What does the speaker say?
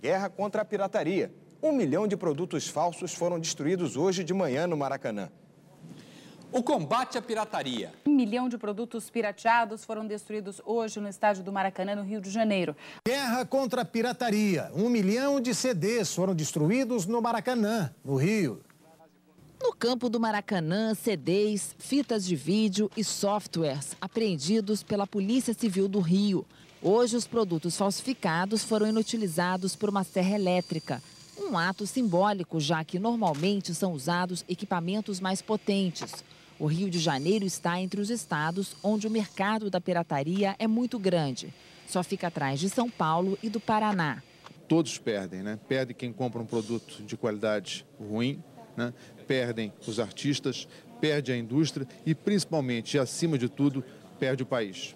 guerra contra a pirataria. Um milhão de produtos falsos foram destruídos hoje de manhã no Maracanã. O combate à pirataria. Um milhão de produtos pirateados foram destruídos hoje no estádio do Maracanã, no Rio de Janeiro. Guerra contra a pirataria. Um milhão de CDs foram destruídos no Maracanã, no Rio campo do Maracanã, CDs, fitas de vídeo e softwares apreendidos pela Polícia Civil do Rio. Hoje, os produtos falsificados foram inutilizados por uma serra elétrica. Um ato simbólico, já que normalmente são usados equipamentos mais potentes. O Rio de Janeiro está entre os estados onde o mercado da pirataria é muito grande. Só fica atrás de São Paulo e do Paraná. Todos perdem, né? Perde quem compra um produto de qualidade ruim, né? perdem os artistas, perde a indústria e, principalmente acima de tudo, perde o país.